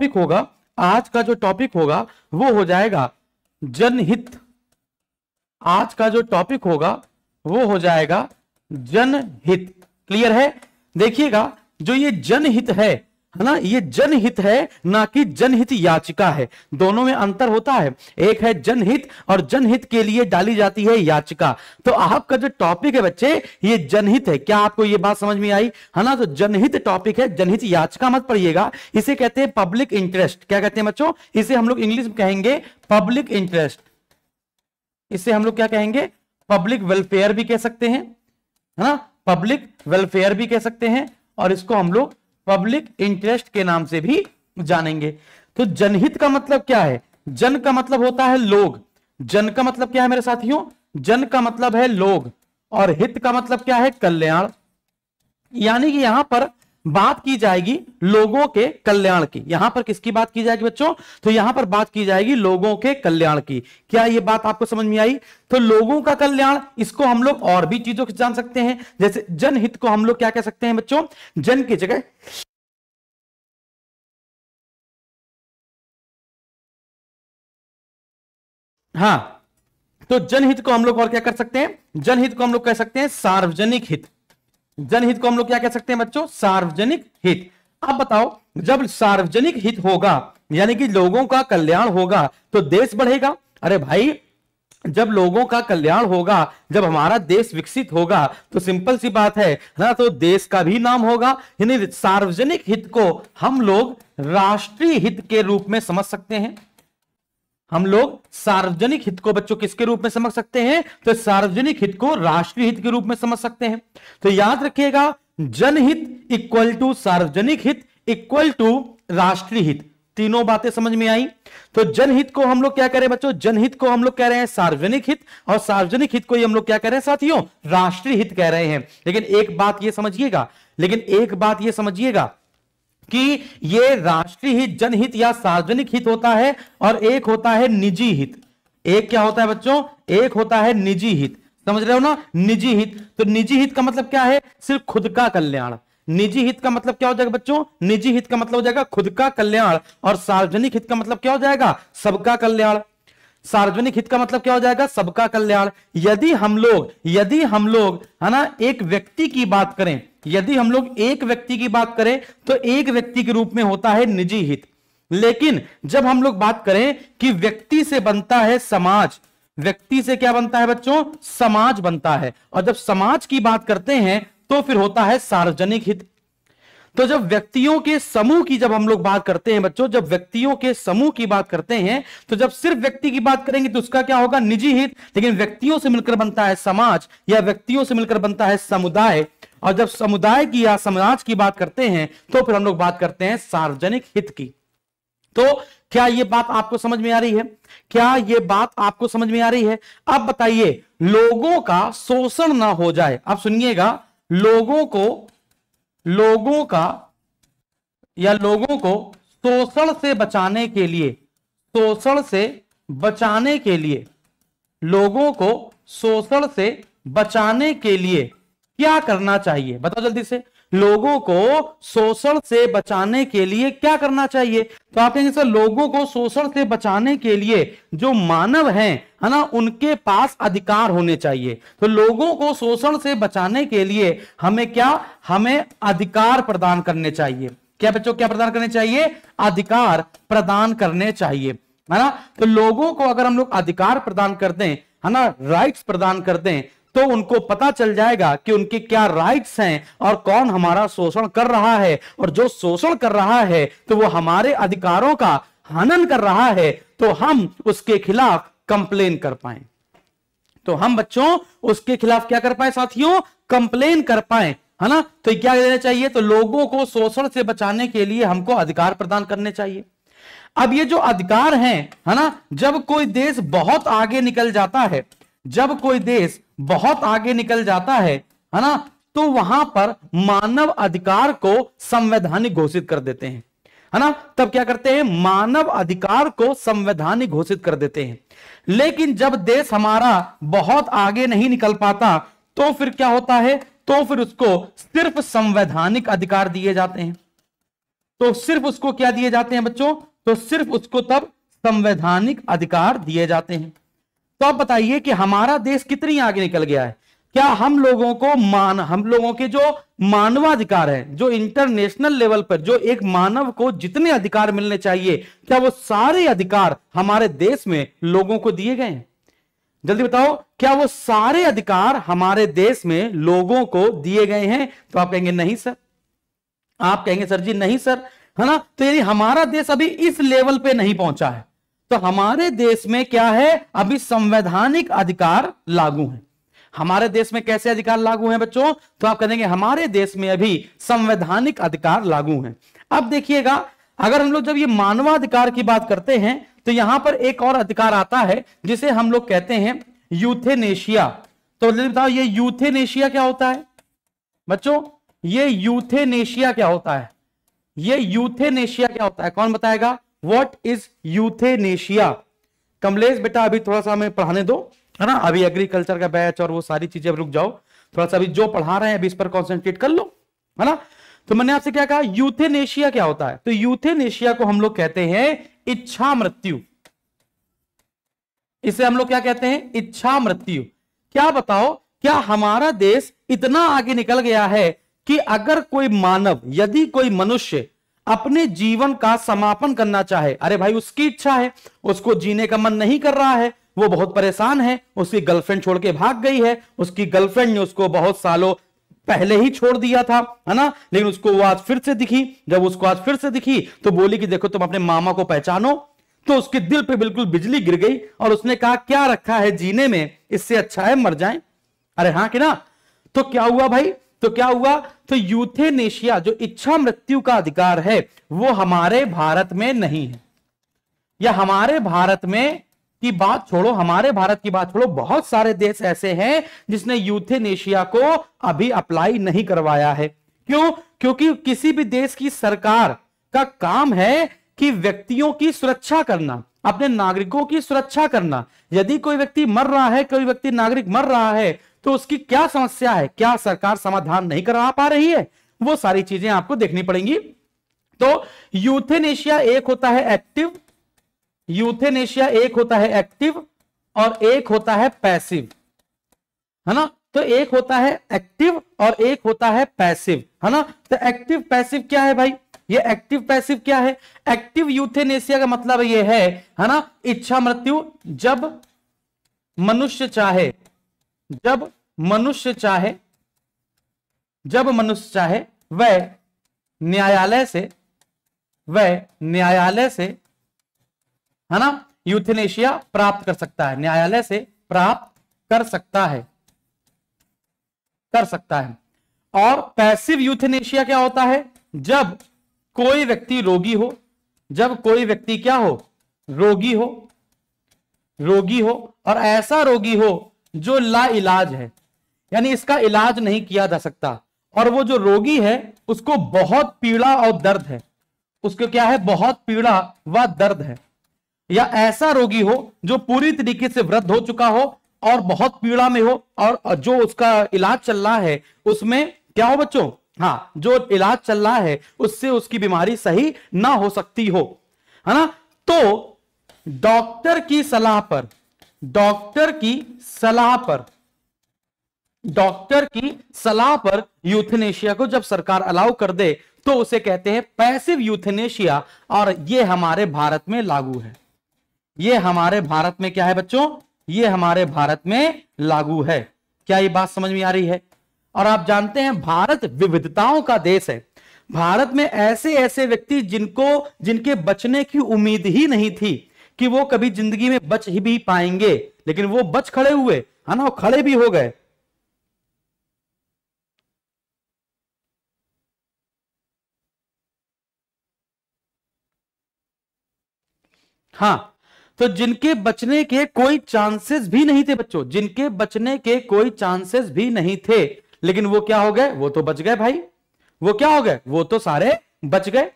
topic होगा आज का जो टॉपिक होगा वो हो जाएगा जनहित आज का जो टॉपिक होगा वो हो जाएगा जनहित क्लियर है देखिएगा जो ये जनहित है है ना ये जनहित है ना कि जनहित याचिका है दोनों में अंतर होता है एक है जनहित और जनहित के लिए डाली जाती है याचिका तो आपका जो टॉपिक है बच्चे ये जनहित है क्या आपको ये बात समझ में आई है ना तो जनहित टॉपिक है जनहित याचिका मत पढ़िएगा इसे कहते हैं पब्लिक इंटरेस्ट क्या कहते हैं बच्चों इसे हम लोग इंग्लिश में कहेंगे पब्लिक इंटरेस्ट इसे हम लोग क्या कहेंगे पब्लिक वेलफेयर भी कह सकते हैं है ना पब्लिक वेलफेयर भी कह सकते हैं और इसको हम लोग पब्लिक इंटरेस्ट के नाम से भी जानेंगे तो जनहित का मतलब क्या है जन का मतलब होता है लोग जन का मतलब क्या है मेरे साथियों जन का मतलब है लोग और हित का मतलब क्या है कल्याण यानी कि यहां पर बात की जाएगी लोगों के कल्याण की यहां पर किसकी बात की जाएगी बच्चों तो यहां पर बात की जाएगी लोगों के कल्याण की क्या यह बात आपको समझ में आई तो लोगों का कल्याण इसको हम लोग और भी चीजों से जान सकते हैं जैसे जनहित को हम लोग क्या कह सकते हैं बच्चों जन की जगह हाँ तो जनहित को हम लोग और क्या कर सकते हैं जनहित को हम लोग कह सकते हैं सार्वजनिक हित जनहित को हम लोग क्या कह सकते हैं बच्चों सार्वजनिक हित अब बताओ जब सार्वजनिक हित होगा यानी कि लोगों का कल्याण होगा तो देश बढ़ेगा अरे भाई जब लोगों का कल्याण होगा जब हमारा देश विकसित होगा तो सिंपल सी बात है ना तो देश का भी नाम होगा यानी सार्वजनिक हित को हम लोग राष्ट्रीय हित के रूप में समझ सकते हैं हम लोग सार्वजनिक हित को बच्चों किसके रूप में समझ सकते हैं तो सार्वजनिक हित को राष्ट्रीय हित के रूप में समझ सकते हैं तो याद रखिएगा जनहित इक्वल टू सार्वजनिक हित इक्वल टू राष्ट्रीय हित तीनों बातें समझ में आई तो जनहित को हम लोग क्या करें बच्चों जनहित को हम लोग कह रहे हैं सार्वजनिक हित और सार्वजनिक हित को ही हम लोग क्या कह रहे हैं साथियों राष्ट्रीय हित कह रहे हैं लेकिन एक बात यह समझिएगा लेकिन एक बात यह समझिएगा कि ये राष्ट्रीय हित जनहित या सार्वजनिक हित होता है और एक होता है निजी हित एक क्या होता है बच्चों एक होता है निजी हित समझ रहे हो ना निजी हित तो निजी हित का मतलब क्या है सिर्फ खुद का कल्याण निजी हित का मतलब क्या हो जाएगा बच्चों निजी हित का मतलब हो जाएगा खुद का कल्याण और सार्वजनिक हित का मतलब क्या हो जाएगा सबका कल्याण सार्वजनिक हित का मतलब क्या हो जाएगा सबका कल्याण यदि हम लोग यदि हम लोग है ना एक व्यक्ति की बात करें यदि हम लोग एक व्यक्ति की बात करें तो एक व्यक्ति के रूप में होता है निजी हित लेकिन जब हम लोग बात करें कि व्यक्ति से बनता है समाज व्यक्ति से क्या बनता है बच्चों समाज बनता है और जब समाज की बात करते हैं तो फिर होता है सार्वजनिक हित तो जब व्यक्तियों के समूह की जब हम लोग बात करते हैं बच्चों जब व्यक्तियों के समूह की बात करते हैं तो जब सिर्फ व्यक्ति की बात करेंगे तो उसका क्या होगा निजी हित लेकिन व्यक्तियों से मिलकर बनता है समाज या व्यक्तियों से मिलकर बनता है समुदाय और जब समुदाय की या समाज की बात करते हैं तो फिर हम लोग बात करते हैं सार्वजनिक हित की तो क्या ये बात आपको समझ में आ रही है क्या ये बात आपको समझ में आ रही है अब बताइए लोगों का शोषण ना हो जाए अब सुनिएगा लोगों को लोगों का या लोगों को शोषण से बचाने के लिए शोषण से बचाने के लिए लोगों को शोषण से बचाने के लिए क्या करना चाहिए बताओ जल्दी से लोगों को शोषण से बचाने के लिए क्या करना चाहिए तो आप कहेंगे सर लोगों को शोषण से बचाने के लिए जो मानव हैं है ना उनके पास अधिकार होने चाहिए तो लोगों को शोषण से बचाने के लिए हमें क्या हमें अधिकार प्रदान करने चाहिए क्या बच्चों क्या प्रदान करने चाहिए अधिकार प्रदान करने चाहिए है ना तो लोगों को अगर हम लोग अधिकार प्रदान कर दें है ना राइट्स प्रदान कर दें तो उनको पता चल जाएगा कि उनके क्या राइट्स हैं और कौन हमारा शोषण कर रहा है और जो शोषण कर रहा है तो वो हमारे अधिकारों का हनन कर रहा है तो हम उसके खिलाफ कंप्लेन कर पाए तो हम बच्चों उसके खिलाफ क्या कर पाए साथियों कंप्लेन कर पाए है ना तो क्या देना चाहिए तो लोगों को शोषण से बचाने के लिए हमको अधिकार प्रदान करने चाहिए अब ये जो अधिकार हैं है ना जब कोई देश बहुत आगे निकल जाता है जब कोई देश बहुत आगे निकल जाता है है ना तो वहां पर मानव अधिकार को संवैधानिक घोषित कर देते हैं है ना तब क्या करते हैं मानव अधिकार को संवैधानिक घोषित कर देते हैं लेकिन जब देश हमारा बहुत आगे नहीं निकल पाता तो फिर क्या होता है तो फिर उसको सिर्फ संवैधानिक अधिकार दिए जाते हैं तो सिर्फ उसको क्या दिए जाते हैं बच्चों तो सिर्फ उसको तब संवैधानिक अधिकार दिए जाते हैं तो आप बताइए कि हमारा देश कितनी आगे निकल गया है क्या हम लोगों को मान हम लोगों के जो मानवाधिकार है जो इंटरनेशनल लेवल पर जो एक मानव को जितने अधिकार मिलने चाहिए क्या वो सारे अधिकार हमारे देश में लोगों को दिए गए हैं जल्दी बताओ क्या वो सारे अधिकार हमारे देश में लोगों को दिए गए हैं तो आप कहेंगे नहीं सर आप कहेंगे सर जी नहीं सर है ना तो यदि हमारा देश अभी इस लेवल पे नहीं पहुंचा है तो हमारे देश में क्या है अभी संवैधानिक अधिकार लागू है हमारे देश में कैसे अधिकार लागू हैं बच्चों तो आप कहेंगे हमारे देश में अभी संवैधानिक अधिकार लागू हैं अब देखिएगा अगर हम लोग जब ये मानवाधिकार की बात करते हैं तो यहां पर एक और अधिकार आता है जिसे हम लोग कहते हैं यूथेनेशिया तो बताओ ये यूथेनेशिया क्या होता है बच्चों ये यूथेनेशिया क्या होता है ये यूथेनेशिया क्या होता है कौन बताएगा व्हाट इज यूथेनेशिया कमलेश बेटा अभी थोड़ा सा हमें पढ़ाने दो है ना अभी एग्रीकल्चर का बैच और वो सारी चीजें अब रुक जाओ थोड़ा सा अभी जो पढ़ा रहे हैं अभी इस पर कॉन्सेंट्रेट कर लो है ना तो मैंने आपसे क्या कहा यूथेनेशिया क्या होता है तो यूथेनेशिया को हम लोग कहते हैं इच्छा मृत्यु इसे हम लोग क्या कहते हैं इच्छा मृत्यु क्या बताओ क्या हमारा देश इतना आगे निकल गया है कि अगर कोई मानव यदि कोई मनुष्य अपने जीवन का समापन करना चाहे अरे भाई उसकी इच्छा है उसको जीने का मन नहीं कर रहा है वो बहुत परेशान है उसकी गर्लफ्रेंड छोड़ के भाग गई है उसकी गर्लफ्रेंड ने उसको बहुत सालों पहले ही छोड़ दिया था है ना लेकिन उसको वो आज फिर से दिखी जब उसको आज फिर से दिखी तो बोली कि देखो तुम अपने मामा को पहचानो तो उसके दिल पे बिल्कुल बिजली गिर गई और उसने कहा क्या रखा है जीने में इससे अच्छा है मर जाए अरे हाँ कि ना तो क्या हुआ भाई तो क्या हुआ तो यूथेनेशिया जो इच्छा मृत्यु का अधिकार है वो हमारे भारत में नहीं है या हमारे भारत में की बात छोड़ो हमारे भारत की बात छोड़ो बहुत सारे देश ऐसे हैं जिसने यूथेनेशिया को अभी अप्लाई नहीं करवाया है क्यों क्योंकि किसी भी देश की सरकार का काम है कि व्यक्तियों की सुरक्षा करना अपने नागरिकों की सुरक्षा करना यदि कोई व्यक्ति मर रहा है कोई व्यक्ति नागरिक मर रहा है तो उसकी क्या समस्या है क्या सरकार समाधान नहीं करवा पा रही है वो सारी चीजें आपको देखनी पड़ेंगी तो यूथेनेशिया एक होता है एक्टिव यूथेनेशिया एक होता है एक्टिव और एक होता है पैसिव है ना तो एक होता है एक्टिव और एक होता है पैसिव है ना तो एक्टिव पैसिव क्या है भाई ये एक्टिव पैसिव क्या है एक्टिव यूथेनेशिया का मतलब ये है है ना इच्छा मृत्यु जब मनुष्य चाहे जब मनुष्य चाहे जब मनुष्य चाहे वह न्यायालय से वह न्यायालय से है ना यूथनेशिया प्राप्त कर सकता है न्यायालय से प्राप्त कर सकता है कर सकता है और पैसिव यूथनेशिया क्या होता है जब कोई व्यक्ति रोगी हो जब कोई व्यक्ति क्या हो रोगी हो रोगी हो और ऐसा रोगी हो जो ला इलाज है यानी इसका इलाज नहीं किया जा सकता और वो जो रोगी है उसको बहुत पीड़ा और दर्द है उसको क्या है बहुत पीड़ा व दर्द है या ऐसा रोगी हो जो पूरी तरीके से वृद्ध हो चुका हो और बहुत पीड़ा में हो और जो उसका इलाज चल रहा है उसमें क्या हो बच्चों हाँ जो इलाज चल रहा है उससे उसकी बीमारी सही ना हो सकती हो है ना तो डॉक्टर की सलाह पर डॉक्टर की सलाह पर डॉक्टर की सलाह पर यूथनेशिया को जब सरकार अलाउ कर दे तो उसे कहते हैं पैसिव यूथनेशिया और यह हमारे भारत में लागू है ये हमारे भारत में क्या है बच्चों ये हमारे भारत में लागू है क्या ये बात समझ में आ रही है और आप जानते हैं भारत विविधताओं का देश है भारत में ऐसे ऐसे व्यक्ति जिनको जिनके बचने की उम्मीद ही नहीं थी कि वो कभी जिंदगी में बच ही भी पाएंगे लेकिन वो बच खड़े हुए है ना वो खड़े भी हो गए हाँ तो जिनके बचने के कोई चांसेस भी नहीं थे बच्चों जिनके बचने के कोई चांसेस भी नहीं थे लेकिन वो क्या हो गए वो तो बच गए भाई वो क्या हो गए वो तो सारे बच गए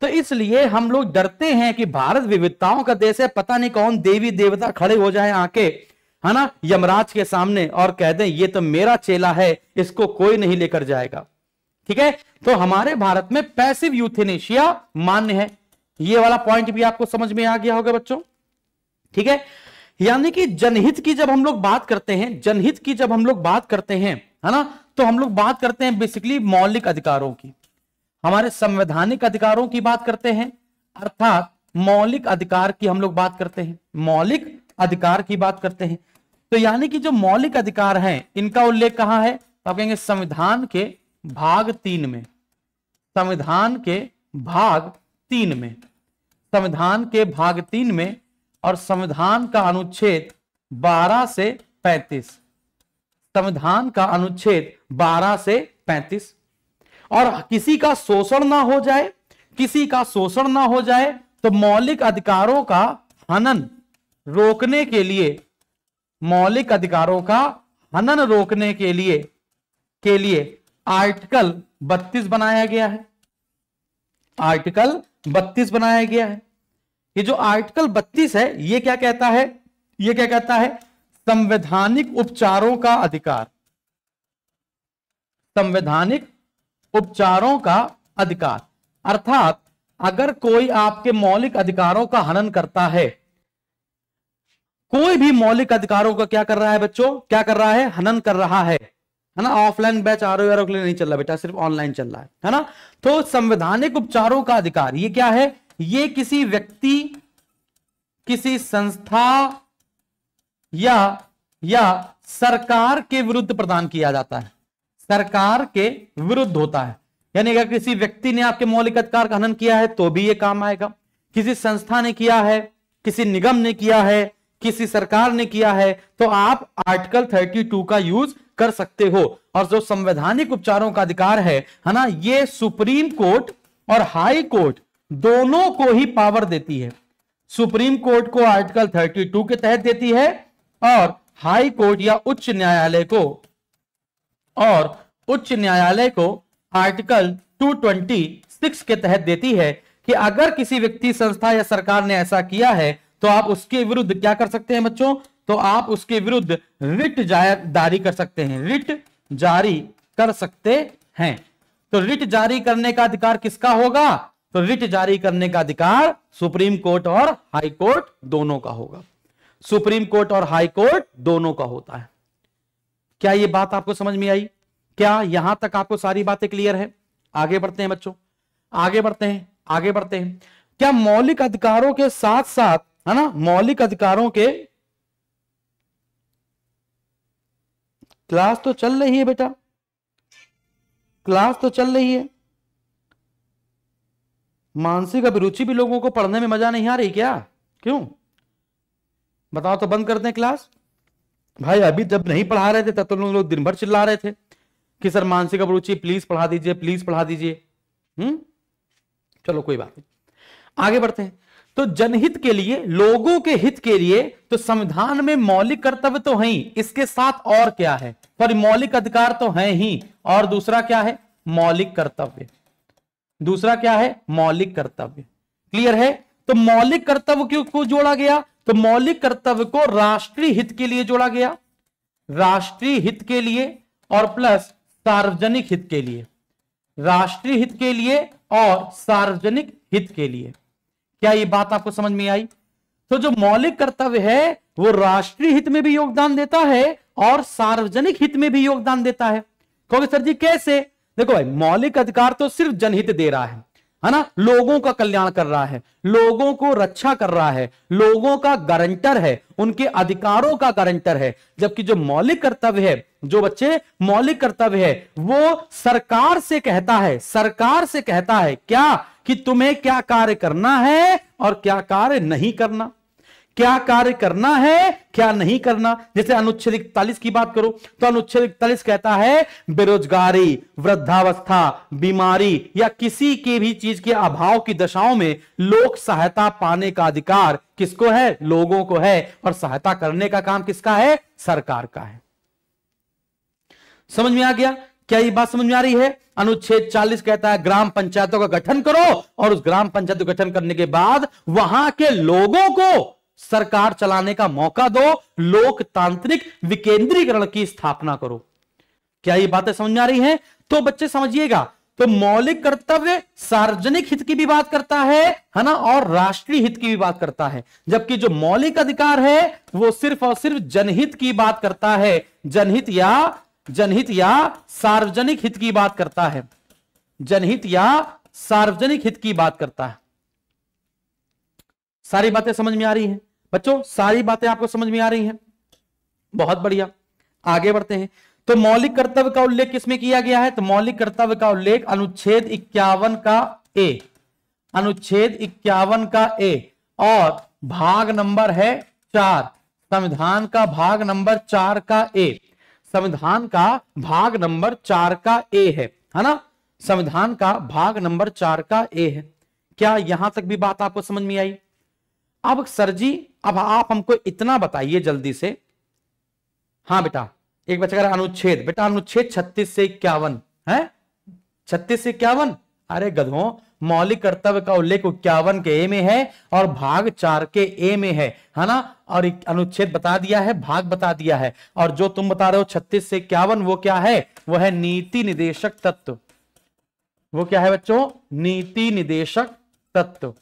तो इसलिए हम लोग डरते हैं कि भारत विविधताओं का देश है पता नहीं कौन देवी देवता खड़े हो जाए आके है ना यमराज के सामने और कह दें ये तो मेरा चेला है इसको कोई नहीं लेकर जाएगा ठीक है तो हमारे भारत में पैसिव यूथेनेशिया मान्य है ये वाला पॉइंट भी आपको समझ में आ गया होगा बच्चों ठीक है यानी कि जनहित की जब हम लोग बात करते हैं जनहित की जब हम लोग बात करते हैं है ना तो हम लोग बात करते हैं बेसिकली मौलिक अधिकारों की हमारे संवैधानिक अधिकारों की बात करते हैं अर्थात मौलिक अधिकार की हम लोग बात करते हैं मौलिक अधिकार की बात करते हैं तो यानी कि जो मौलिक अधिकार हैं इनका उल्लेख कहां है तो आप कहेंगे संविधान के भाग तीन में संविधान के भाग तीन में संविधान के भाग तीन में और संविधान का अनुच्छेद 12 से 35 संविधान का अनुच्छेद 12 से पैंतीस और किसी का शोषण ना हो जाए किसी का शोषण ना हो जाए तो मौलिक अधिकारों का हनन रोकने के लिए मौलिक अधिकारों का हनन रोकने के लिए के लिए आर्टिकल 32 बनाया गया है आर्टिकल 32 बनाया गया है ये जो आर्टिकल 32 है ये क्या कहता है ये क्या कहता है संवैधानिक उपचारों का अधिकार संवैधानिक उपचारों का अधिकार अर्थात अगर कोई आपके मौलिक अधिकारों का हनन करता है कोई भी मौलिक अधिकारों का क्या कर रहा है बच्चों क्या कर रहा है हनन कर रहा है है ना ऑफलाइन बैच आर ओ के लिए नहीं चल रहा बेटा सिर्फ ऑनलाइन चल रहा है है ना तो संवैधानिक उपचारों का अधिकार ये क्या है ये किसी व्यक्ति किसी संस्था या या सरकार के विरुद्ध प्रदान किया जाता है सरकार के विरुद्ध होता है यानी अगर किसी व्यक्ति ने आपके मौलिक अधिकार का हनन किया है तो भी ये काम आएगा किसी संस्था ने किया है किसी निगम ने किया है किसी सरकार ने किया है तो आप आर्टिकल 32 का यूज कर सकते हो और जो संवैधानिक उपचारों का अधिकार है है ना ये सुप्रीम कोर्ट और हाई कोर्ट दोनों को ही पावर देती है सुप्रीम कोर्ट को आर्टिकल 32 के तहत देती है और हाई कोर्ट या उच्च न्यायालय को और उच्च न्यायालय को आर्टिकल 226 के तहत देती है कि अगर किसी व्यक्ति संस्था या सरकार ने ऐसा किया है तो आप उसके विरुद्ध क्या कर सकते हैं बच्चों तो आप उसके विरुद्ध रिट जारी कर सकते हैं रिट जारी कर सकते हैं तो रिट जारी करने का अधिकार किसका होगा तो रिट जारी करने का अधिकार सुप्रीम कोर्ट और हाई कोर्ट दोनों का होगा सुप्रीम कोर्ट और हाई कोर्ट दोनों का होता है क्या ये बात आपको समझ में आई क्या यहां तक आपको सारी बातें क्लियर है आगे बढ़ते हैं बच्चों आगे बढ़ते हैं आगे बढ़ते हैं क्या मौलिक अधिकारों के साथ साथ है ना मौलिक अधिकारों के क्लास तो चल रही है बेटा क्लास तो चल रही है मानसिक अभिरुचि भी लोगों को पढ़ने में मजा नहीं आ रही क्या क्यों बताओ तो बंद कर दें क्लास भाई अभी जब नहीं पढ़ा रहे थे तब तो लोग लो दिन भर चिल्ला रहे थे कि सर मानसिक अभिरुचि प्लीज पढ़ा दीजिए प्लीज पढ़ा दीजिए हम्म चलो कोई बात नहीं आगे बढ़ते हैं तो जनहित के लिए लोगों के हित के लिए तो संविधान में मौलिक कर्तव्य तो है ही इसके साथ और क्या है पर मौलिक अधिकार तो है ही और दूसरा क्या है मौलिक कर्तव्य दूसरा क्या है मौलिक कर्तव्य क्लियर है तो मौलिक कर्तव्य क्यों जोड़ा गया तो मौलिक कर्तव्य को राष्ट्रीय हित के लिए जोड़ा गया राष्ट्रीय हित के लिए और प्लस सार्वजनिक हित के लिए राष्ट्रीय हित के लिए और सार्वजनिक हित के लिए क्या ये बात आपको समझ में आई तो जो मौलिक कर्तव्य है वो राष्ट्रीय हित में भी योगदान देता है और सार्वजनिक हित में भी योगदान देता है कहोगे सर जी कैसे देखो भाई मौलिक अधिकार तो सिर्फ जनहित दे रहा है है ना लोगों का कल्याण कर रहा है लोगों को रक्षा कर रहा है लोगों का गारंटर है उनके अधिकारों का गारंटर है जबकि जो मौलिक कर्तव्य है जो बच्चे मौलिक कर्तव्य है वो सरकार से कहता है सरकार से कहता है क्या कि तुम्हें क्या कार्य करना है और क्या कार्य नहीं करना क्या कार्य करना है क्या नहीं करना जैसे अनुच्छेद इकतालीस की बात करो तो अनुच्छेद इकतालीस कहता है बेरोजगारी वृद्धावस्था बीमारी या किसी के भी चीज के अभाव की दशाओं में लोक सहायता पाने का अधिकार किसको है लोगों को है और सहायता करने का काम किसका है सरकार का है समझ में आ गया क्या ये बात समझ में आ रही है अनुच्छेद 40 कहता है ग्राम पंचायतों का गठन करो और उस ग्राम पंचायत गठन करने के बाद वहां के लोगों को सरकार चलाने का मौका दो लोकतांत्रिक विकेंद्रीकरण की स्थापना करो क्या ये बातें समझ में आ रही हैं तो बच्चे समझिएगा तो मौलिक कर्तव्य सार्वजनिक हित की भी बात करता है है ना और राष्ट्रीय हित की भी बात करता है जबकि जो मौलिक अधिकार है वो सिर्फ और सिर्फ जनहित की बात करता है जनहित या जनहित या सार्वजनिक हित की बात करता है जनहित या सार्वजनिक हित की बात करता है सारी बातें समझ में आ रही है बच्चों सारी बातें आपको समझ में आ रही हैं बहुत बढ़िया आगे बढ़ते हैं तो मौलिक कर्तव्य का उल्लेख किसमें किया गया है तो मौलिक कर्तव्य का उल्लेख अनुच्छेद इक्यावन का ए अनुच्छेद इक्यावन का ए और भाग नंबर है चार संविधान का भाग नंबर चार का ए संविधान का भाग नंबर चार का ए है है ना संविधान का भाग नंबर चार का ए है क्या यहां तक भी बात आपको समझ में आई अब सर जी अब आप हमको इतना बताइए जल्दी से हाँ बेटा एक बच्चा कह रहा अनुच्छेद बेटा अनुच्छेद छत्तीस से इक्यावन है छत्तीस से इक्यावन अरे गधों मौलिक कर्तव्य का उल्लेख इक्यावन के ए में है और भाग चार के ए में है है ना और अनुच्छेद बता दिया है भाग बता दिया है और जो तुम बता रहे हो छत्तीस से इक्यावन वो क्या है वो है नीति निदेशक तत्व वो क्या है बच्चों नीति निदेशक तत्व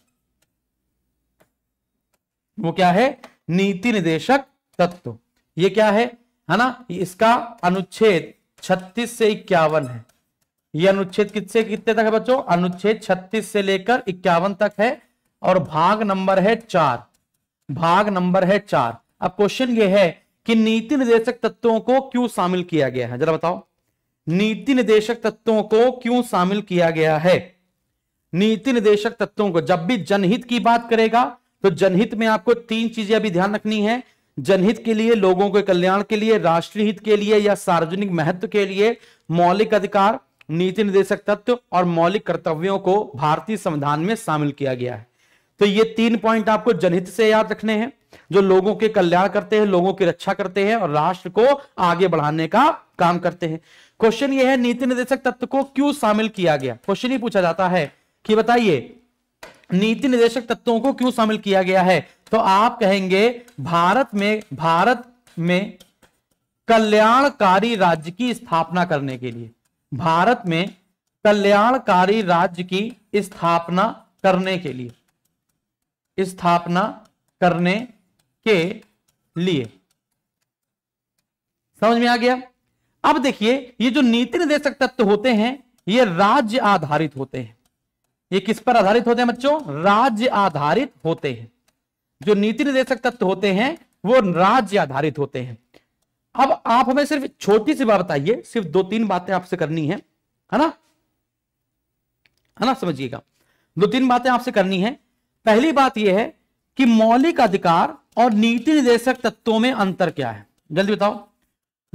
वो क्या है नीति निदेशक तत्व ये क्या है है ना इसका अनुच्छेद 36 से इक्यावन है ये अनुच्छेद कितने कितने तक है बच्चों अनुच्छेद 36 से लेकर इक्यावन तक है और भाग नंबर है चार भाग नंबर है चार अब क्वेश्चन ये है कि नीति निदेशक तत्वों को क्यों शामिल किया गया है जरा बताओ नीति निदेशक तत्वों को क्यों शामिल किया गया है नीति निदेशक तत्वों को जब भी जनहित की बात करेगा तो जनहित में आपको तीन चीजें अभी ध्यान रखनी है जनहित के लिए लोगों के कल्याण के लिए राष्ट्रीय हित के लिए या सार्वजनिक महत्व के लिए मौलिक अधिकार नीति निर्देशक तत्व और मौलिक कर्तव्यों को भारतीय संविधान में शामिल किया गया है तो ये तीन पॉइंट आपको जनहित से याद रखने हैं जो लोगों के कल्याण करते हैं लोगों की रक्षा करते हैं और राष्ट्र को आगे बढ़ाने का काम करते हैं क्वेश्चन ये है नीति निर्देशक तत्व को क्यों शामिल किया गया क्वेश्चन ही पूछा जाता है कि बताइए नीति निदेशक तत्वों को क्यों शामिल किया गया है तो आप कहेंगे भारत में भारत में कल्याणकारी राज्य की स्थापना करने के लिए भारत में कल्याणकारी राज्य की स्थापना करने के लिए स्थापना करने के लिए समझ में आ गया अब देखिए ये जो नीति निदेशक तत्व होते हैं ये राज्य आधारित होते हैं ये किस पर आधारित होते हैं बच्चों राज्य आधारित होते हैं जो नीति निर्देशक तत्व होते हैं वो राज्य आधारित होते हैं अब आप हमें सिर्फ छोटी सी बात बताइए सिर्फ दो तीन बातें आपसे करनी है है ना है ना समझिएगा दो तीन बातें आपसे करनी है पहली बात यह है कि मौलिक अधिकार और नीति निर्देशक तत्वों में अंतर क्या है जल्दी बताओ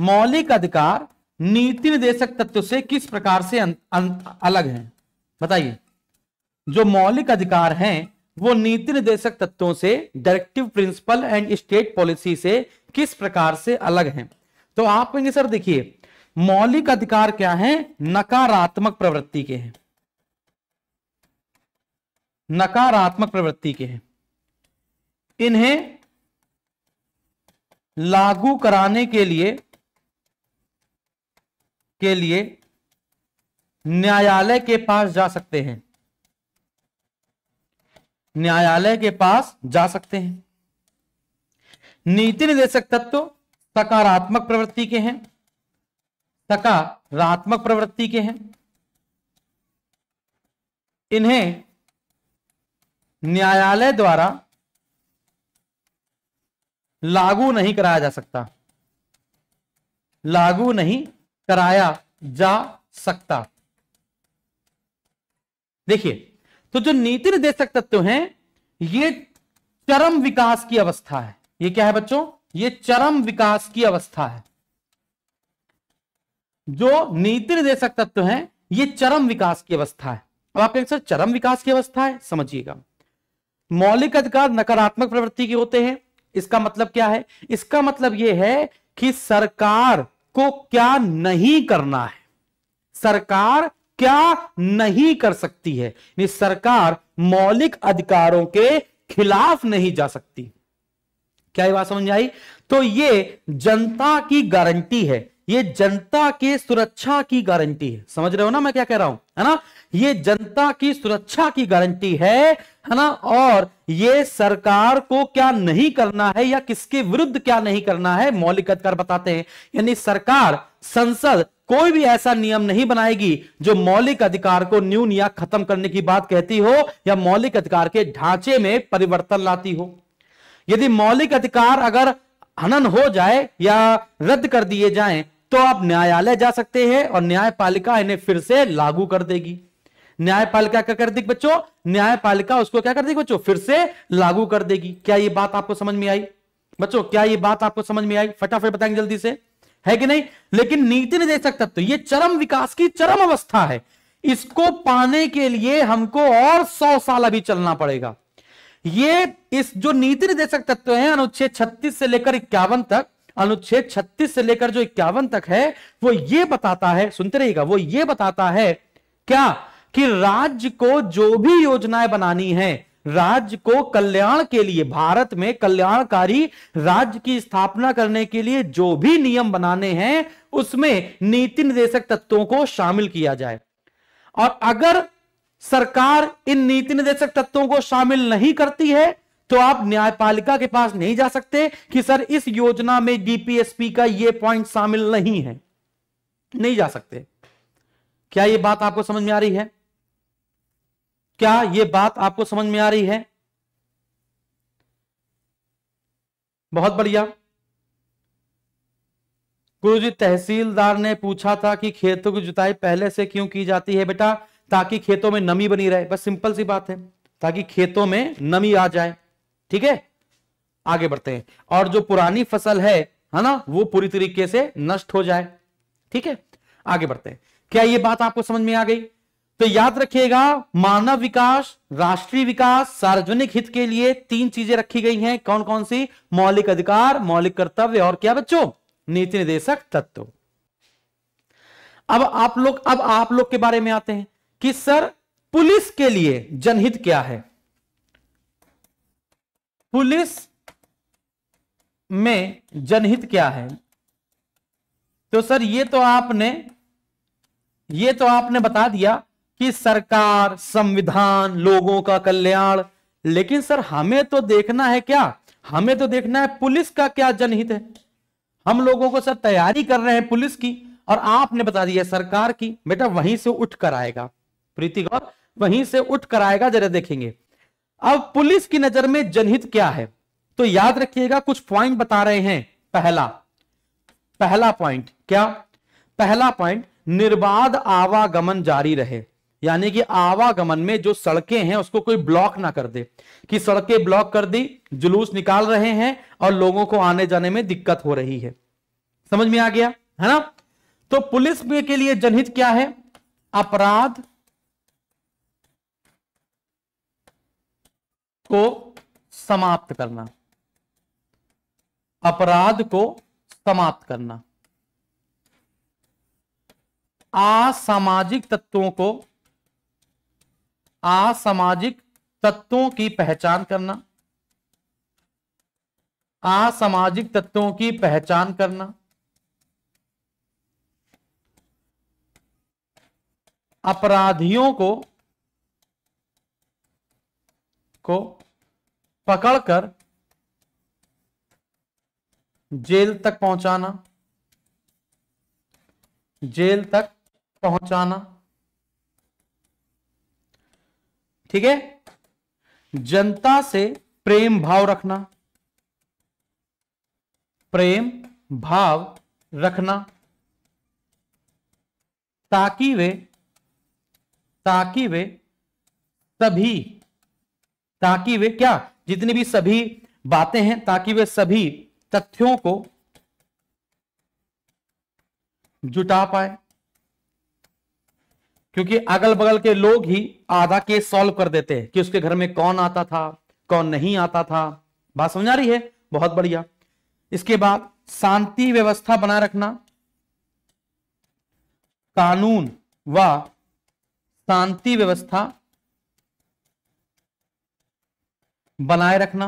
मौलिक अधिकार नीति निर्देशक तत्व से किस प्रकार से अं-, अं-, अलग है बताइए जो मौलिक अधिकार हैं वो नीति निर्देशक तत्वों से directive principle and state policy से किस प्रकार से अलग हैं तो आप कहेंगे सर देखिए मौलिक अधिकार क्या है नकारात्मक प्रवृत्ति के हैं नकारात्मक प्रवृत्ति के हैं इन्हें लागू कराने के लिए के लिए न्यायालय के पास जा सकते हैं न्यायालय के पास जा सकते हैं नीति निर्देशक तत्व सकारात्मक प्रवृत्ति के हैं सकारात्मक प्रवृत्ति के हैं इन्हें न्यायालय द्वारा लागू नहीं कराया जा सकता लागू नहीं कराया जा सकता देखिए तो जो नीति निर्देशक तत्व है ये चरम विकास की अवस्था है ये क्या है बच्चों ये चरम विकास की अवस्था है जो नीति निर्देशक तत्व है ये चरम विकास की अवस्था है अब आप कहेंगे सर चरम विकास की अवस्था है समझिएगा मौलिक अधिकार नकारात्मक प्रवृत्ति के होते हैं इसका मतलब क्या है इसका मतलब यह है कि सरकार को क्या नहीं करना है सरकार क्या नहीं कर सकती है यानी सरकार मौलिक अधिकारों के खिलाफ नहीं जा सकती क्या ये बात समझ आई तो ये जनता की गारंटी है ये जनता के सुरक्षा की गारंटी है समझ रहे हो ना मैं क्या कह रहा हूं है ना ये जनता की सुरक्षा की गारंटी है है ना और ये सरकार को क्या नहीं करना है या किसके विरुद्ध क्या नहीं करना है मौलिक अधिकार बताते हैं यानी सरकार संसद कोई भी ऐसा नियम नहीं बनाएगी जो मौलिक अधिकार को न्यून या खत्म करने की बात कहती हो या मौलिक अधिकार के ढांचे में परिवर्तन लाती हो यदि मौलिक अधिकार अगर हनन हो जाए या रद्द कर दिए जाए तो आप न्यायालय जा सकते हैं और न्यायपालिका इन्हें फिर से लागू कर देगी न्यायपालिका क्या कर देगी बच्चों न्यायपालिका उसको क्या कर देगी बच्चों फिर से लागू कर देगी क्या ये बात आपको समझ में आई बच्चों क्या ये बात आपको समझ में आई फटाफट बताएंगे जल्दी से है कि नहीं लेकिन नीति निर्देशक तत्व तो ये चरम विकास की चरम अवस्था है इसको पाने के लिए हमको और सौ साल अभी चलना पड़ेगा ये इस जो नीति निर्देशक तत्व तो है अनुच्छेद छत्तीस से लेकर इक्यावन तक अनुच्छेद छत्तीस से लेकर जो इक्यावन तक है वो ये बताता है सुनते रहिएगा वो ये बताता है क्या कि राज्य को जो भी योजनाएं बनानी है राज्य को कल्याण के लिए भारत में कल्याणकारी राज्य की स्थापना करने के लिए जो भी नियम बनाने हैं उसमें नीति निर्देशक तत्वों को शामिल किया जाए और अगर सरकार इन नीति निर्देशक तत्वों को शामिल नहीं करती है तो आप न्यायपालिका के पास नहीं जा सकते कि सर इस योजना में डीपीएसपी का यह पॉइंट शामिल नहीं है नहीं जा सकते क्या यह बात आपको समझ में आ रही है क्या ये बात आपको समझ में आ रही है बहुत बढ़िया गुरुजी तहसीलदार ने पूछा था कि खेतों की जुताई पहले से क्यों की जाती है बेटा ताकि खेतों में नमी बनी रहे बस सिंपल सी बात है ताकि खेतों में नमी आ जाए ठीक है आगे बढ़ते हैं और जो पुरानी फसल है है ना वो पूरी तरीके से नष्ट हो जाए ठीक है आगे बढ़ते हैं क्या ये बात आपको समझ में आ गई तो याद रखिएगा मानव विकास राष्ट्रीय विकास सार्वजनिक हित के लिए तीन चीजें रखी गई हैं कौन कौन सी मौलिक अधिकार मौलिक कर्तव्य और क्या बच्चों नीति निर्देशक तत्व अब आप लोग अब आप लोग के बारे में आते हैं कि सर पुलिस के लिए जनहित क्या है पुलिस में जनहित क्या है तो सर ये तो आपने ये तो आपने बता दिया कि सरकार संविधान लोगों का कल्याण लेकिन सर हमें तो देखना है क्या हमें तो देखना है पुलिस का क्या जनहित है हम लोगों को सर तैयारी कर रहे हैं पुलिस की और आपने बता दिया सरकार की बेटा वहीं से उठ कर आएगा प्रीति गौर वहीं से उठ कर आएगा जरा देखेंगे अब पुलिस की नजर में जनहित क्या है तो याद रखिएगा कुछ पॉइंट बता रहे हैं पहला पहला पॉइंट क्या पहला पॉइंट निर्बाध आवागमन जारी रहे यानी कि आवागमन में जो सड़कें हैं उसको कोई ब्लॉक ना कर दे कि सड़कें ब्लॉक कर दी जुलूस निकाल रहे हैं और लोगों को आने जाने में दिक्कत हो रही है समझ में आ गया है ना तो पुलिस के लिए जनहित क्या है अपराध को समाप्त करना अपराध को समाप्त करना असामाजिक तत्वों को असामाजिक तत्वों की पहचान करना असामाजिक तत्वों की पहचान करना अपराधियों को को पकड़कर जेल तक पहुंचाना जेल तक पहुंचाना ठीक है जनता से प्रेम भाव रखना प्रेम भाव रखना ताकि वे ताकि वे सभी ताकि वे क्या जितनी भी सभी बातें हैं ताकि वे सभी तथ्यों को जुटा पाए क्योंकि अगल बगल के लोग ही आधा केस सॉल्व कर देते हैं कि उसके घर में कौन आता था कौन नहीं आता था बात समझ आ रही है बहुत बढ़िया इसके बाद शांति व्यवस्था बनाए रखना कानून व शांति व्यवस्था बनाए रखना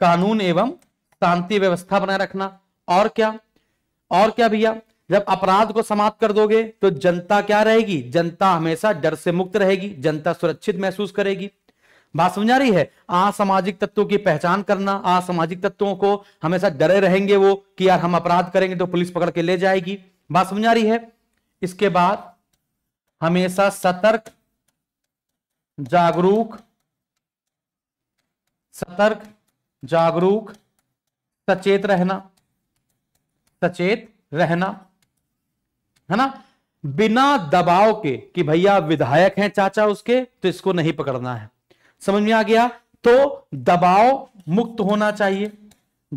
कानून एवं शांति व्यवस्था बनाए रखना और क्या और क्या भैया जब अपराध को समाप्त कर दोगे तो जनता क्या रहेगी जनता हमेशा डर से मुक्त रहेगी जनता सुरक्षित महसूस करेगी बात समझा रही है असामाजिक तत्वों की पहचान करना असामाजिक तत्वों को हमेशा डरे रहेंगे वो कि यार हम अपराध करेंगे तो पुलिस पकड़ के ले जाएगी बात समझा रही है इसके बाद हमेशा सतर्क जागरूक सतर्क जागरूक सचेत रहना सचेत रहना है ना बिना दबाव के कि भैया विधायक हैं चाचा उसके तो इसको नहीं पकड़ना है समझ में आ गया तो दबाव मुक्त होना चाहिए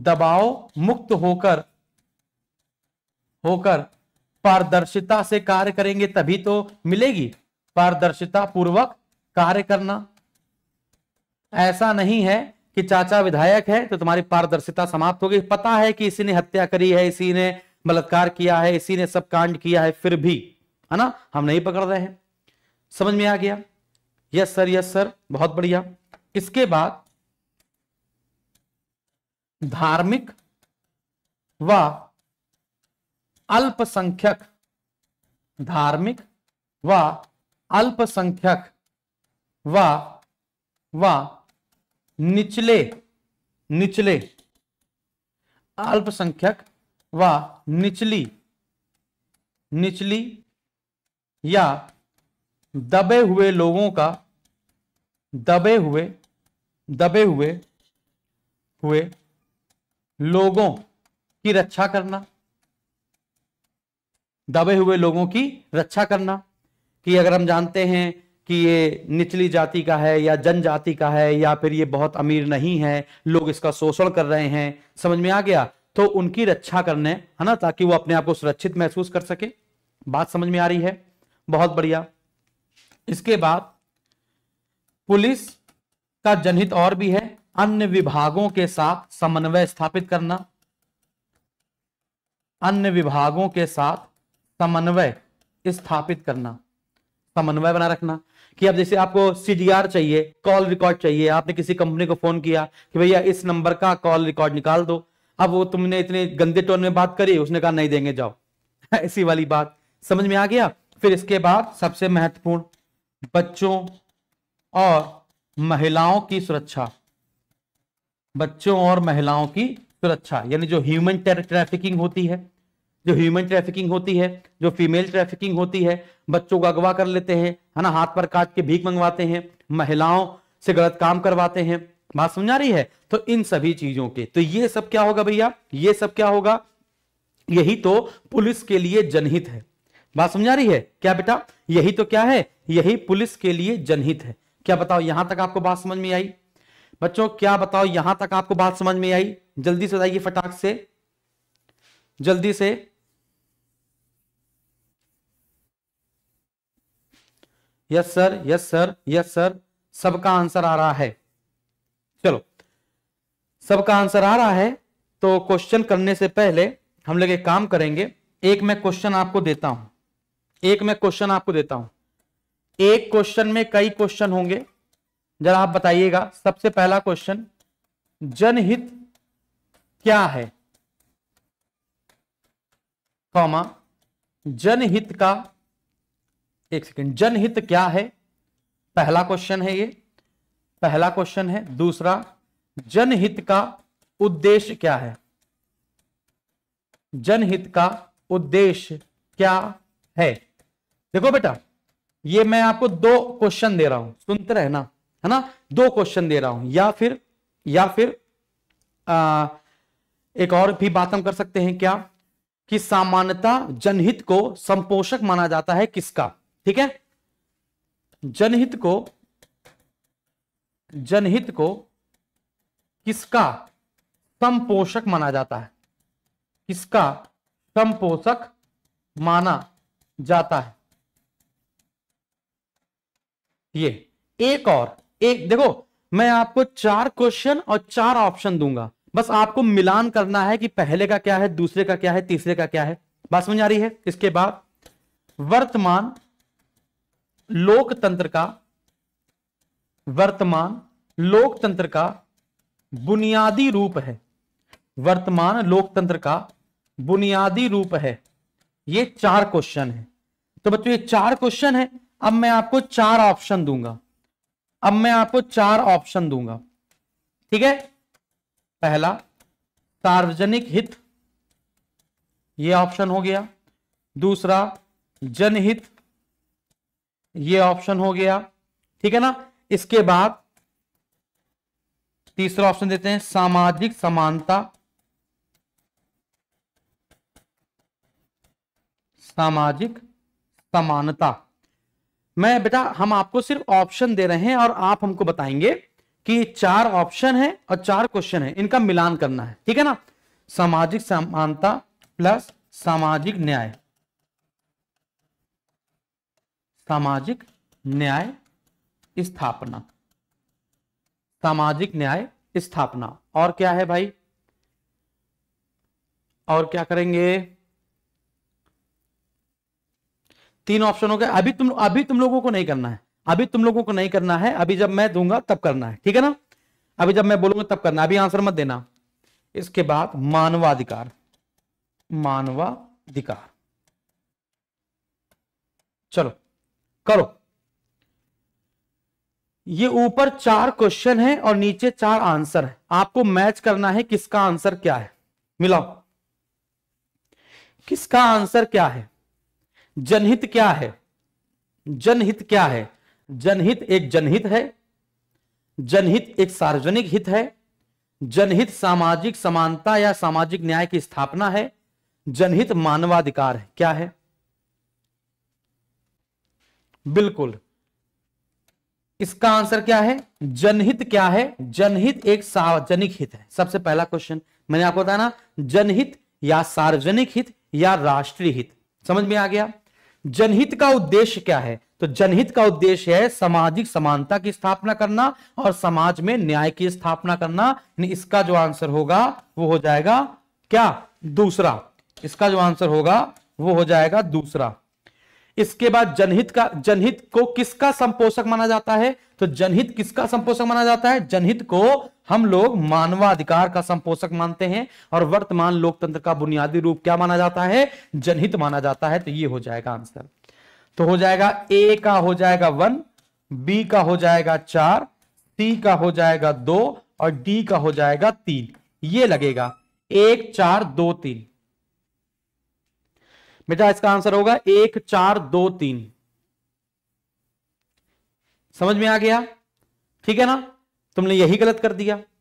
दबाव मुक्त होकर होकर पारदर्शिता से कार्य करेंगे तभी तो मिलेगी पारदर्शिता पूर्वक कार्य करना ऐसा नहीं है कि चाचा विधायक है तो तुम्हारी पारदर्शिता समाप्त हो गई पता है कि इसी ने हत्या करी है इसी ने बलात्कार किया है इसी ने सब कांड किया है फिर भी है ना हम नहीं पकड़ रहे हैं समझ में आ गया यस सर यस सर बहुत बढ़िया इसके बाद धार्मिक व अल्पसंख्यक धार्मिक व अल्पसंख्यक व व निचले निचले अल्पसंख्यक व निचली निचली या दबे हुए लोगों का दबे हुए दबे हुए हुए लोगों की रक्षा करना दबे हुए लोगों की रक्षा करना कि अगर हम जानते हैं कि ये निचली जाति का है या जनजाति का है या फिर ये बहुत अमीर नहीं है लोग इसका शोषण कर रहे हैं समझ में आ गया तो उनकी रक्षा करने है ना ताकि वो अपने आप को सुरक्षित महसूस कर सके बात समझ में आ रही है बहुत बढ़िया इसके बाद पुलिस का जनहित और भी है अन्य विभागों के साथ समन्वय स्थापित करना अन्य विभागों के साथ समन्वय स्थापित करना समन्वय बना रखना कि अब जैसे आपको सीडीआर चाहिए कॉल रिकॉर्ड चाहिए आपने किसी कंपनी को फोन किया कि भैया इस नंबर का कॉल रिकॉर्ड निकाल दो अब वो तुमने इतने गंदे टोन में बात करी उसने कहा नहीं देंगे जाओ ऐसी वाली बात समझ में आ गया फिर इसके बाद सबसे महत्वपूर्ण बच्चों और महिलाओं की सुरक्षा बच्चों और महिलाओं की सुरक्षा यानी जो ह्यूमन ट्रैफिकिंग होती है जो ह्यूमन ट्रैफिकिंग होती है जो फीमेल ट्रैफिकिंग होती है बच्चों को अगवा कर लेते हैं है ना हाथ पर काट के भीख मंगवाते हैं महिलाओं से गलत काम करवाते हैं बात समझा रही है तो इन सभी चीजों के तो ये सब क्या होगा भैया ये सब क्या होगा यही तो पुलिस के लिए जनहित है बात समझा रही है क्या बेटा यही तो क्या है यही पुलिस के लिए जनहित है क्या बताओ यहां तक आपको बात समझ में आई बच्चों क्या बताओ यहां तक आपको बात समझ में आई जल्दी से बताइए फटाक से जल्दी से yes sir yes sir yes sir सबका आंसर आ रहा है चलो सबका आंसर आ रहा है तो क्वेश्चन करने से पहले हम लोग एक काम करेंगे एक मैं क्वेश्चन आपको देता हूं एक मैं क्वेश्चन आपको देता हूं एक क्वेश्चन में कई क्वेश्चन होंगे जरा आप बताइएगा सबसे पहला क्वेश्चन जनहित क्या है कौमा जनहित का एक सेकेंड जनहित क्या है पहला क्वेश्चन है ये पहला क्वेश्चन है दूसरा जनहित का उद्देश्य क्या है जनहित का उद्देश्य क्या है देखो बेटा ये मैं आपको दो क्वेश्चन दे रहा हूं सुनते रहना है ना दो क्वेश्चन दे रहा हूं या फिर या फिर आ, एक और भी बात हम कर सकते हैं क्या कि सामान्यता जनहित को संपोषक माना जाता है किसका ठीक है जनहित को जनहित को किसका संपोषक माना जाता है किसका संपोषक माना जाता है ये एक और एक देखो मैं आपको चार क्वेश्चन और चार ऑप्शन दूंगा बस आपको मिलान करना है कि पहले का क्या है दूसरे का क्या है तीसरे का क्या है बात समझ आ रही है इसके बाद वर्तमान लोकतंत्र का वर्तमान लोकतंत्र का बुनियादी रूप है वर्तमान लोकतंत्र का बुनियादी रूप है ये चार क्वेश्चन है तो बच्चों ये चार क्वेश्चन है अब मैं आपको चार ऑप्शन दूंगा अब मैं आपको चार ऑप्शन दूंगा ठीक है पहला सार्वजनिक हित ये ऑप्शन हो गया दूसरा जनहित ये ऑप्शन हो गया ठीक है ना इसके बाद तीसरा ऑप्शन देते हैं सामाजिक समानता सामाजिक समानता मैं बेटा हम आपको सिर्फ ऑप्शन दे रहे हैं और आप हमको बताएंगे कि चार ऑप्शन है और चार क्वेश्चन है इनका मिलान करना है ठीक है ना सामाजिक समानता प्लस सामाजिक न्याय सामाजिक न्याय स्थापना सामाजिक न्याय स्थापना और क्या है भाई और क्या करेंगे तीन ऑप्शन हो गए अभी तुम अभी तुम लोगों को नहीं करना है अभी तुम लोगों को नहीं करना है अभी जब मैं दूंगा तब करना है ठीक है ना अभी जब मैं बोलूंगा तब करना अभी आंसर मत देना इसके बाद मानवाधिकार मानवाधिकार चलो करो ये ऊपर चार क्वेश्चन है और नीचे चार आंसर है आपको मैच करना है किसका आंसर क्या है मिलाओ किसका आंसर क्या है जनहित क्या है जनहित क्या है जनहित एक जनहित है जनहित एक सार्वजनिक हित है जनहित सामाजिक समानता या सामाजिक न्याय की स्थापना है जनहित मानवाधिकार है क्या है बिल्कुल इसका आंसर क्या है जनहित क्या है जनहित एक सार्वजनिक हित है सबसे पहला क्वेश्चन मैंने आपको बताया ना जनहित या सार्वजनिक हित या राष्ट्रीय हित समझ में आ गया जनहित का उद्देश्य क्या है तो जनहित का उद्देश्य है सामाजिक समानता की स्थापना करना और समाज में न्याय की स्थापना करना इसका जो आंसर होगा वो हो जाएगा क्या दूसरा इसका जो आंसर होगा वो हो जाएगा दूसरा इसके बाद जनहित का जनहित को किसका संपोषक माना जाता है तो जनहित किसका संपोषक माना जाता है जनहित को हम लोग मानवाधिकार का संपोषक मानते हैं और वर्तमान लोकतंत्र का बुनियादी रूप क्या माना जाता है जनहित माना जाता है तो ये हो जाएगा आंसर तो हो जाएगा ए का हो जाएगा वन बी का हो जाएगा चार सी का हो जाएगा दो और डी का हो जाएगा तीन ये लगेगा एक चार दो तीन बेटा इसका आंसर होगा एक चार दो तीन समझ में आ गया ठीक है ना तुमने यही गलत कर दिया